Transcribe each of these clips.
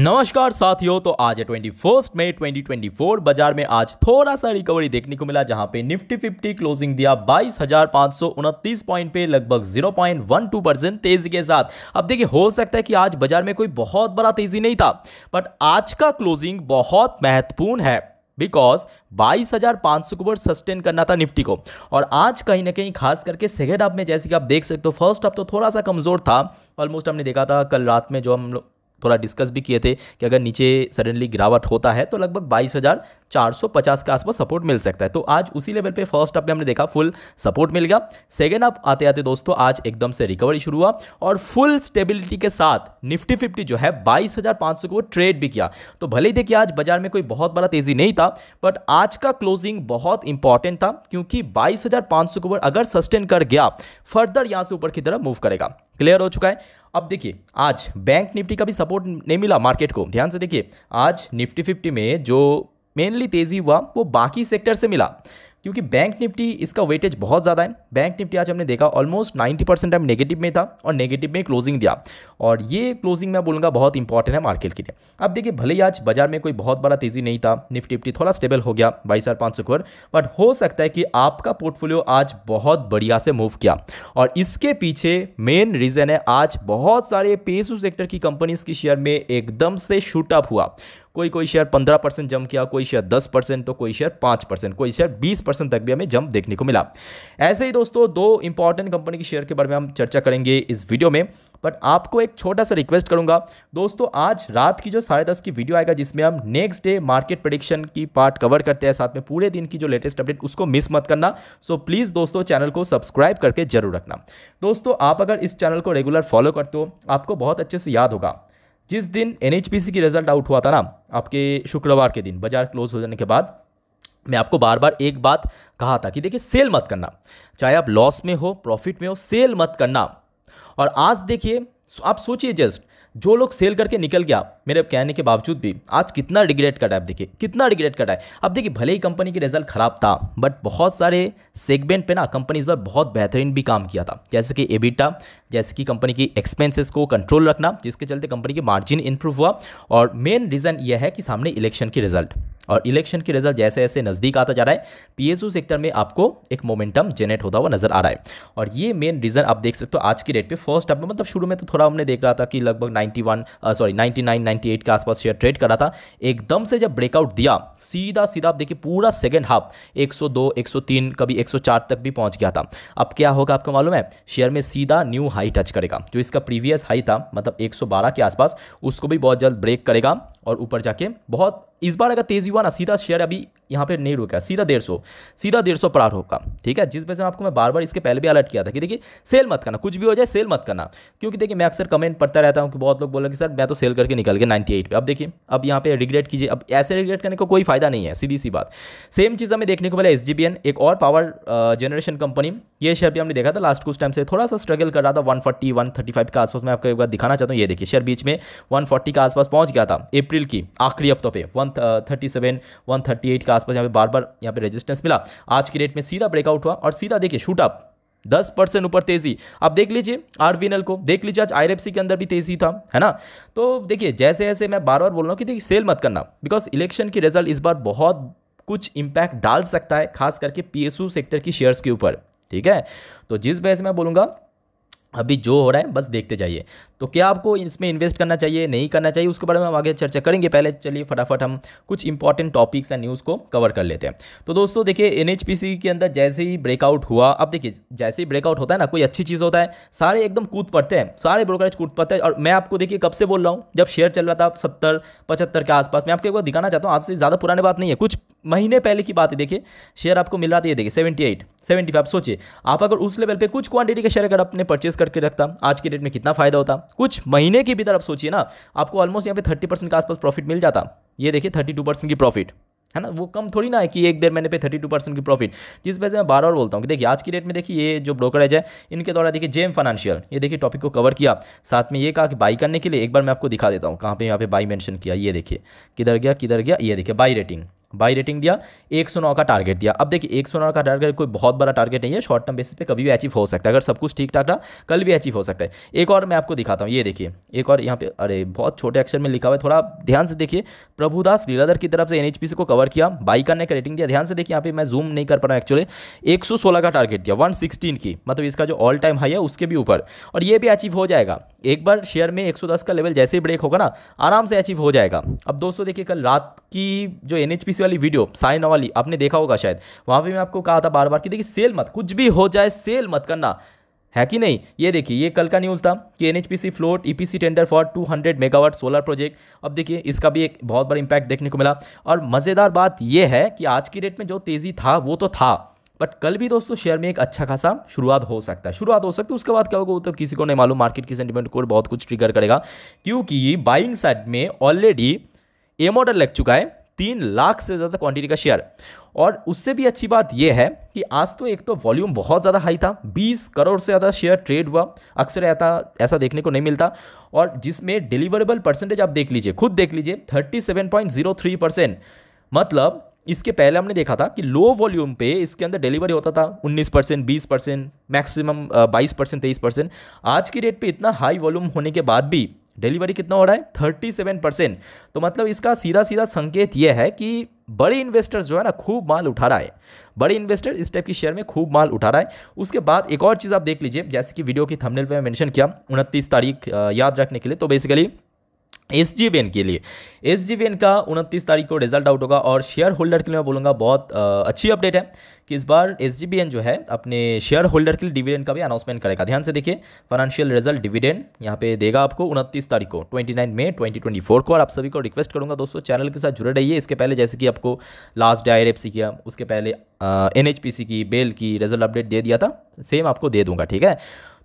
नमस्कार साथियों तो आज है ट्वेंटी फर्स्ट मई फोर बाजार में आज थोड़ा सा रिकवरी देखने को मिला जहां पे निफ्टी फिफ्टी क्लोजिंग दिया बाईस पॉइंट पे लगभग टू परसेंट तेजी के साथ अब देखिए हो सकता है कि आज बाजार में कोई बहुत बड़ा तेजी नहीं था बट आज का क्लोजिंग बहुत महत्वपूर्ण है बिकॉज 22,500 के ऊपर सस्टेन करना था निफ्टी को और आज कहीं ना कहीं खास करके सेकेंड हाफ में जैसे कि आप देख सकते हो फर्स्ट हाफ तो थोड़ा सा कमज़ोर था ऑलमोस्ट हमने देखा था कल रात में जो हम लोग थोड़ा डिस्कस भी किए थे कि अगर नीचे सडनली गिरावट होता है तो लगभग 22,450 के आसपास सपोर्ट मिल सकता है तो आज उसी लेवल पे फर्स्ट अप में हमने देखा फुल सपोर्ट मिल गया सेकेंड अप आते आते दोस्तों आज एकदम से रिकवरी शुरू हुआ और फुल स्टेबिलिटी के साथ निफ्टी फिफ्टी जो है 22,500 को ट्रेड भी किया तो भले ही देखिए आज बाजार में कोई बहुत बड़ा तेज़ी नहीं था बट आज का क्लोजिंग बहुत इंपॉर्टेंट था क्योंकि बाईस के अगर सस्टेन कर गया फर्दर यहाँ से ऊपर की तरफ मूव करेगा क्लियर हो चुका है अब देखिए आज बैंक निफ्टी का भी सपोर्ट नहीं मिला मार्केट को ध्यान से देखिए आज निफ्टी फिफ्टी में जो मेनली तेज़ी हुआ वो बाकी सेक्टर से मिला क्योंकि बैंक निफ्टी इसका वेटेज बहुत ज़्यादा है बैंक निफ्टी आज हमने देखा ऑलमोस्ट 90 परसेंट टाइम नेगेटिव में था और नेगेटिव में क्लोजिंग दिया और ये क्लोजिंग मैं बोलूँगा बहुत इंपॉर्टेंट है मार्केट के लिए अब देखिए भले ही आज बाजार में कोई बहुत बड़ा तेज़ी नहीं था निफ्टी निफ्टी थोड़ा स्टेबल हो गया बाईस हज़ार पाँच सौ बट हो सकता है कि आपका पोर्टफोलियो आज बहुत बढ़िया से मूव किया और इसके पीछे मेन रीज़न है आज बहुत सारे पेसू सेक्टर की कंपनीज की शेयर में एकदम से शूटअप हुआ कोई कोई शेयर पंद्रह परसेंट जम किया कोई शेयर दस परसेंट तो कोई शेयर पांच परसेंट कोई शेयर बीस परसेंट तक भी हमें जम देखने को मिला ऐसे ही दोस्तों दो इंपॉर्टेंट कंपनी के शेयर के बारे में हम चर्चा करेंगे इस वीडियो में बट आपको एक छोटा सा रिक्वेस्ट करूंगा दोस्तों आज रात की जो साढ़े दस की वीडियो आएगा जिसमें हम नेक्स्ट डे मार्केट प्रडिक्शन की पार्ट कवर करते हैं साथ में पूरे दिन की जो लेटेस्ट अपडेट उसको मिस मत करना सो प्लीज़ दोस्तों चैनल को सब्सक्राइब करके जरूर रखना दोस्तों आप अगर इस चैनल को रेगुलर फॉलो करते हो आपको बहुत अच्छे से याद होगा जिस दिन एन की रिजल्ट आउट हुआ था ना आपके शुक्रवार के दिन बाजार क्लोज हो जाने के बाद मैं आपको बार बार एक बात कहा था कि देखिए सेल मत करना चाहे आप लॉस में हो प्रॉफिट में हो सेल मत करना और आज देखिए आप सोचिए जस्ट जो लोग सेल करके निकल गया मेरे कहने के बावजूद भी आज कितना रिग्रेट कटा है देखिए कितना रिग्रेट कटा है अब देखिए भले ही कंपनी की रिजल्ट खराब था बट बहुत सारे सेगमेंट पे ना कंपनी इस बार बहुत बेहतरीन भी काम किया था जैसे कि एबिटा जैसे कि कंपनी की एक्सपेंसेस को कंट्रोल रखना जिसके चलते कंपनी की मार्जिन इंप्रूव हुआ और मेन रीज़न यह है कि सामने इलेक्शन की रिजल्ट और इलेक्शन के रिजल्ट जैसे जैसे नज़दीक आता जा रहा है पीएसयू सेक्टर में आपको एक मोमेंटम जनरेट होता हुआ नजर आ रहा है और ये मेन रीज़न आप देख सकते हो आज की डेट पे फर्स्ट अप मतलब शुरू में तो थोड़ा हमने देख रहा था कि लगभग 91 सॉरी 99 98 के आसपास शेयर ट्रेड कर रहा था एकदम से जब ब्रेकआउट दिया सीधा सीधा आप देखिए पूरा सेकेंड हाफ एक सौ कभी एक तक भी पहुंच गया था अब क्या होगा आपको मालूम है शेयर में सीधा न्यू हाई टच करेगा जो इसका प्रीवियस हाई था मतलब एक के आसपास उसको भी बहुत जल्द ब्रेक करेगा और ऊपर जाके बहुत इस बार अगर तेज़ी हुआ ना सीधा शेयर अभी यहाँ पे नहीं रुका सीधा डेढ़ सौ सीधा डेढ़ सौ पार होगा ठीक है जिस वजह से आपको मैं बार बार इसके पहले भी अलर्ट किया था कि देखिए सेल मत करना कुछ भी हो जाए सेल मत करना क्योंकि देखिए मैं अक्सर कमेंट पढ़ता रहता हूँ कि बहुत लोग बोला कि सर मैं तो सेल करके निकल गया नाइन्टी एट अब देखिए अब यहाँ पे रिग्रेट कीजिए अब ऐसे रिग्रेट करने का कोई फायदा नहीं है सीधी सी बात सेम चीज़ हमें देखने को मिला एस एक और पावर जनरेशन कंपनी ये शेयर भी हमने देखा था लास्ट कुछ टाइम से थोड़ा सा स्ट्रगल कर रहा था one forty one thirty five के आसपास मैं आपको एक बार दिखाना चाहता हूँ ये देखिए शेयर बीच में वन फोर्टी के आसपास पहुंच गया था अप्रैल की आखिरी हफ्तों पर one thirty seven one thirty eight का आसपास यहाँ पे बार बार यहाँ पे रेजिस्टेंस मिला आज की डेट में सीधा ब्रेकआउट हुआ और सीधा देखिए शूट अप दस परसेंट ऊपर तेजी आप देख लीजिए आर को देख लीजिए आज आई के अंदर भी तेजी था है ना तो देखिए जैसे जैसे मैं बार बार बोल रहा हूँ कि देखिए सेल मत करना बिकॉज इलेक्शन की रिजल्ट इस बार बहुत कुछ इम्पैक्ट डाल सकता है खास करके पी सेक्टर की शेयर्स के ऊपर ठीक है तो जिस वजह से मैं बोलूँगा अभी जो हो रहा है बस देखते जाइए तो क्या आपको इसमें इन्वेस्ट करना चाहिए नहीं करना चाहिए उसके बारे में हम आगे चर्चा करेंगे पहले चलिए फटाफट हम कुछ इंपॉर्टेंट टॉपिक्स या न्यूज़ को कवर कर लेते हैं तो दोस्तों देखिए एन के अंदर जैसे ही ब्रेकआउट हुआ अब देखिए जैसे ही ब्रेकआउट होता है ना कोई अच्छी चीज़ होता है सारे एकदम कूद पड़ते हैं सारे ब्रोकरेज कूद पड़ते हैं और मैं आपको देखिए कब से बोल रहा हूँ जब शेयर चल रहा था सत्तर पचहत्तर के आसपास मैं आपको एक बार दिखाना चाहता हूँ आज से ज़्यादा पुरानी बात नहीं है कुछ महीने पहले की बात है देखिए शेयर आपको मिल रहा था ये देखिए सेवेंटी एट सेवेंटी फाइव सोचिए आप अगर उस लेवल पे कुछ क्वांटिटी का शेयर अगर आपने परचेस करके रखता आज के डेट में कितना फायदा होता कुछ महीने के भीतर आप सोचिए ना आपको ऑलमोस्ट यहाँ पे थर्टी परसेंट के आसपास प्रॉफिट मिल जाता ये देखिए थर्टी टू परसेंट की प्रॉफिट है ना वो कम थोड़ी ना है कि एक देर महीने पे थर्टी टू परसेंट की प्रॉफिट जिस वजह से मैं बार बार बोलता हूँ कि देखिए आज की डेट में देखिए ये जो ब्रोकरेज है इनके द्वारा देखिए जेम फाइनेंशियल ये देखिए टॉपिक को कवर किया साथ में ये कहा कि बाई करने के लिए एक बार मैं आपको दिखा देता हूँ कहाँ पे यहाँ पे बाई मेंशन किया ये देखिए किधर गया किधर गया ये देखिए बाई रेटिंग बाई रेटिंग दिया 109 का टारगेट दिया अब देखिए 109 का टारगेट कोई बहुत बड़ा टारगेट नहीं है शॉर्ट टर्म बेसिस पे कभी भी अचीव हो सकता है अगर सब कुछ ठीक ठाक रहा कल भी अचीव हो सकता है एक और मैं आपको दिखाता हूँ ये देखिए एक और यहाँ पे अरे बहुत छोटे अक्षर में लिखा हुआ है थोड़ा ध्यान से देखिए प्रभुदास लीलाधर की तरफ से एन को कवर किया बाई का ने रेटिंग दिया ध्यान से देखिए यहाँ पे मैं जूम नहीं कर पा रहा हूँ एक्चुअली एक का टारगेट दिया वन की मतलब इसका जो ऑल टाइम हाई है उसके भी ऊपर और ये भी अचीव हो जाएगा एक बार शेयर में 110 का लेवल जैसे ही ब्रेक होगा ना आराम से अचीव हो जाएगा अब दोस्तों देखिए कल रात की जो एन वाली वीडियो साइन वाली आपने देखा होगा शायद वहाँ पर मैं आपको कहा था बार बार कि देखिए सेल मत कुछ भी हो जाए सेल मत करना है कि नहीं ये देखिए ये कल का न्यूज़ था कि NHPC float e tender for 200 megawatt solar project अब देखिए इसका भी एक बहुत बड़ा इम्पैक्ट देखने को मिला और मज़ेदार बात यह है कि आज की डेट में जो तेज़ी था वो तो था बट कल भी दोस्तों शेयर में एक अच्छा खासा शुरुआत हो सकता है शुरुआत हो सकती है उसके बाद क्या होगा तो किसी को नहीं मालूम मार्केट की सेंटिमेंट को बहुत कुछ ट्रिगर करेगा क्योंकि बाइंग साइड में ऑलरेडी एम ऑर्डर लग चुका है तीन लाख से ज़्यादा क्वांटिटी का शेयर और उससे भी अच्छी बात यह है कि आज तो एक तो वॉल्यूम बहुत ज़्यादा हाई था 20 करोड़ से ज़्यादा शेयर ट्रेड हुआ अक्सर ऐसा ऐसा देखने को नहीं मिलता और जिसमें डिलीवरेबल परसेंटेज आप देख लीजिए खुद देख लीजिए 37.03 परसेंट मतलब इसके पहले हमने देखा था कि लो वॉल्यूम पे इसके अंदर डिलीवरी होता था 19 परसेंट बीस परसेंट मैक्सिमम बाईस परसेंट तेईस परसेंट आज की डेट पे इतना हाई वॉल्यूम होने के बाद भी डिलीवरी कितना हो रहा है थर्टी सेवन परसेंट तो मतलब इसका सीधा सीधा संकेत यह है कि बड़े इन्वेस्टर जो है ना खूब माल उठा रहा है बड़े इन्वेस्टर इस टाइप की शेयर में खूब माल उठा रहा है उसके बाद एक और चीज़ आप देख लीजिए जैसे कि वीडियो की थंबनेल पे मैं मेंशन किया उनतीस तारीख याद रखने के लिए तो basically S G B N के लिए एस जी बी एन का उनतीस तारीख को रिजल्ट आउट होगा और शेयर होल्डर के लिए मैं बोलूँगा बहुत आ, अच्छी अपडेट है कि इस बार एस जी बी एन जो है अपने शेयर होल्डर के लिए डिविडेंड का भी अनाउंसमेंट करेगा ध्यान से देखिए फाइनेंशियल रिजल्ट डिविडेंड यहाँ पे देगा आपको उनतीस तारीख को twenty nine May twenty twenty four को और आप सभी को रिक्वेस्ट करूँगा दोस्तों चैनल के साथ जुड़े रहिए इसके पहले जैसे कि आपको लास्ट डे आई किया उसके पहले एन एच पी सी की बेल की रिजल्ट अपडेट दे दिया था सेम आपको दे दूँगा ठीक है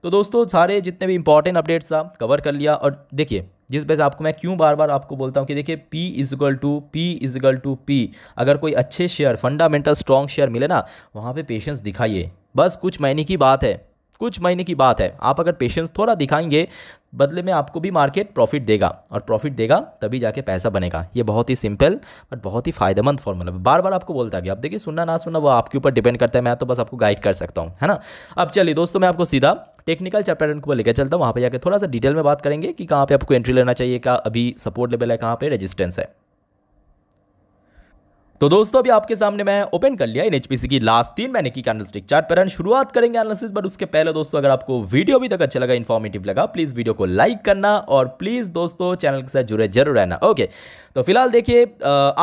तो दोस्तों सारे जितने भी इंपॉर्टेंट अपडेट्स था कवर कर लिया और देखिए जिस वजह से आपको मैं क्यों बार बार आपको बोलता हूँ कि देखिए P is equal to P is equal to P अगर कोई अच्छे शेयर फंडामेंटल स्ट्रॉन्ग शेयर मिले ना वहाँ पर पे पेशेंस दिखाइए बस कुछ महीने की बात है कुछ महीने की बात है आप अगर पेशेंस थोड़ा दिखाएंगे बदले में आपको भी मार्केट प्रॉफिट देगा और प्रॉफिट देगा तभी जाके पैसा बनेगा ये बहुत ही सिंपल बट बहुत ही फायदेमंद फॉर्मूला है बार बार आपको बोलता गया आप देखिए सुनना ना सुनना वो आपके ऊपर डिपेंड करता है मैं तो बस आपको गाइड कर सकता हूँ है ना अब चलिए दोस्तों मैं आपको सीधा टेक्निकल चैप्टर को लेकर चलता हूँ वहाँ पर जाकर थोड़ा सा डिटेल में बात करेंगे कि कहाँ पर आपको एंट्री लेना चाहिए क्या अभी सपोर्ट लेवल है कहाँ पर रजिस्टेंस है तो दोस्तों अभी आपके सामने मैं ओपन कर लिया इन की लास्ट तीन महीने की कैंडलस्टिक चार्ट पर शुरुआत करेंगे एनालिसिस बट उसके पहले दोस्तों अगर आपको वीडियो भी तक अच्छा लगा इन्फॉर्मेटिव लगा प्लीज़ वीडियो को लाइक करना और प्लीज़ दोस्तों चैनल के साथ जुड़े जरूर रहना ओके तो फिलहाल देखिए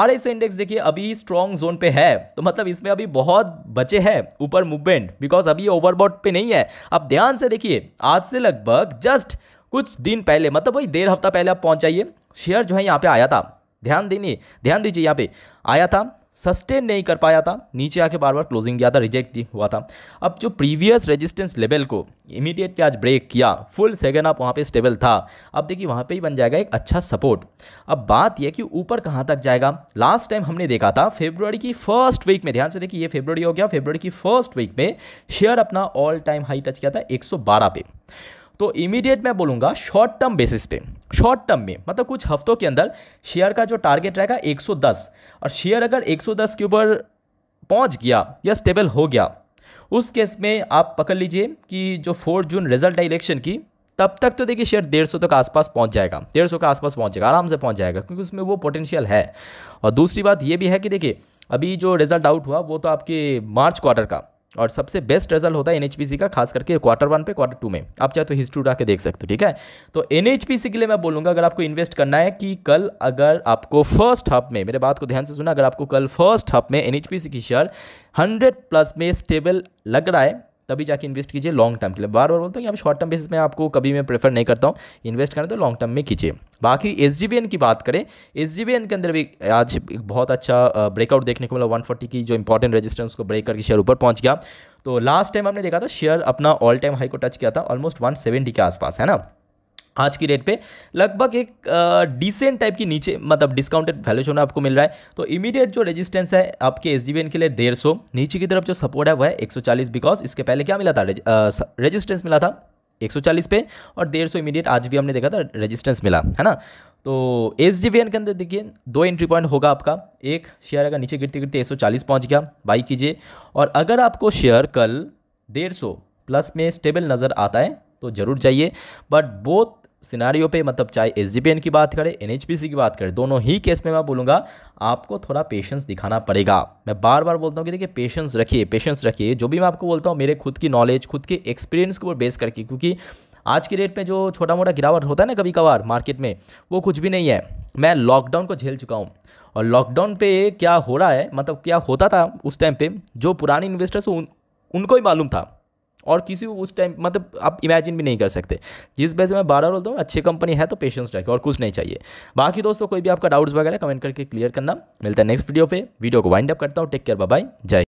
आर एस इंडेक्स देखिए अभी स्ट्रॉन्ग जोन पे है तो मतलब इसमें अभी बहुत बचे हैं ऊपर मूवमेंट बिकॉज अभी ओवरबॉट पे नहीं है आप ध्यान से देखिए आज से लगभग जस्ट कुछ दिन पहले मतलब वही डेढ़ हफ्ता पहले आप पहुंचाइए शेयर जो है यहाँ पे आया था ध्यान देने ध्यान दीजिए यहाँ पे आया था सस्टेन नहीं कर पाया था नीचे आके बार बार क्लोजिंग दिया था रिजेक्ट हुआ था अब जो प्रीवियस रेजिस्टेंस लेवल को इमीडिएटली आज ब्रेक किया फुल सेकेंड आप वहाँ पे स्टेबल था अब देखिए वहाँ पे ही बन जाएगा एक अच्छा सपोर्ट अब बात यह कि ऊपर कहाँ तक जाएगा लास्ट टाइम हमने देखा था फेब्रवरी की फर्स्ट वीक में ध्यान से देखिए ये फेब्रवरी हो गया फेब्रवरी की फर्स्ट वीक में शेयर अपना ऑल टाइम हाई टच किया था एक पे तो इमीडिएट मैं बोलूँगा शॉर्ट टर्म बेसिस पे शॉर्ट टर्म में मतलब कुछ हफ्तों के अंदर शेयर का जो टारगेट रहेगा 110 और शेयर अगर 110 के ऊपर पहुंच गया या स्टेबल हो गया उस केस में आप पकड़ लीजिए कि जो फोर्थ जून रिजल्ट है इलेक्शन की तब तक तो देखिए शेयर डेढ़ सौ तक आसपास पहुंच जाएगा डेढ़ सौ के आसपास पहुंच जाएगा आराम से पहुंच जाएगा क्योंकि उसमें वो पोटेंशियल है और दूसरी बात ये भी है कि देखिए अभी जो रिजल्ट आउट हुआ वो तो आपके मार्च क्वार्टर का और सबसे बेस्ट रिजल्ट होता है एन का खास करके क्वार्टर वन पे क्वार्टर टू में आप चाहे तो हिस्ट्री उठा के देख सकते हो ठीक है तो एन के लिए मैं बोलूँगा अगर आपको इन्वेस्ट करना है कि कल अगर आपको फर्स्ट हाफ में मेरे बात को ध्यान से सुना अगर आपको कल फर्स्ट हाफ में एन की शेयर हंड्रेड प्लस में स्टेबल लग रहा है तभी जाके इन्वेस्ट कीजिए लॉन्ग टर्म के लिए बार बार बोलता हूँ कि आप शॉर्ट टर्म बेसिस में आपको कभी मैं प्रेफर नहीं करता हूँ इन्वेस्ट करना तो लॉन्ग टर्म में कीजिए बाकी एस की बात करें एस के अंदर भी आज एक बहुत अच्छा ब्रेकआउट देखने को मिला 140 की जो इंपॉर्टेंट रेजिस्टेंस को ब्रेक करके शेयर ऊपर पहुंच गया तो लास्ट टाइम हमने देखा था शेयर अपना ऑल टाइम हाई को टच किया था ऑलमोस्ट 170 के आसपास है ना आज की रेट पे लगभग एक डिसेंट टाइप की नीचे मतलब डिस्काउंटेड वैल्यूशन आपको मिल रहा है तो इमीडिएट जो रेजिस्टेंस है आपके एस के लिए डेढ़ सौ नीचे की तरफ जो सपोर्ट है वह है 140 बिकॉज इसके पहले क्या मिला था रेजिस्टेंस मिला था 140 पे और डेढ़ सौ इमीडिएट आज भी हमने देखा था रजिस्टेंस मिला है ना तो एस के अंदर देखिए दो एंट्री पॉइंट होगा आपका एक शेयर अगर नीचे गिरते गिरते एक सौ पहुँच गया बाई कीजिए और अगर आपको शेयर कल डेढ़ प्लस में स्टेबल नज़र आता है तो ज़रूर जाइए बट बोथ सिनारियों पे मतलब चाहे एस की बात करें एन की बात करें दोनों ही केस में मैं बोलूँगा आपको थोड़ा पेशेंस दिखाना पड़ेगा मैं बार बार बोलता हूँ कि देखिए पेशेंस रखिए पेशेंस रखिए जो भी मैं आपको बोलता हूँ मेरे खुद की नॉलेज खुद के एक्सपीरियंस को बेस करके क्योंकि आज की डेट में जो छोटा मोटा गिरावट होता है ना कभी कभार मार्केट में वो कुछ भी नहीं है मैं लॉकडाउन को झेल चुका हूँ और लॉकडाउन पे क्या हो रहा है मतलब क्या होता था उस टाइम पे जो पुराने इन्वेस्टर्स उन, उनको ही मालूम था और किसी को उस टाइम मतलब आप इमेजिन भी नहीं कर सकते जिस वजह से मैं बारह बोलता हूँ अच्छी कंपनी है तो पेशेंस रखें और कुछ नहीं चाहिए बाकी दोस्तों कोई भी आपका डाउट्स वगैरह कमेंट करके क्लियर करना मिलता है नेक्स्ट वीडियो पे वीडियो को वाइंड अप करता हूँ टेक केयर बाय जय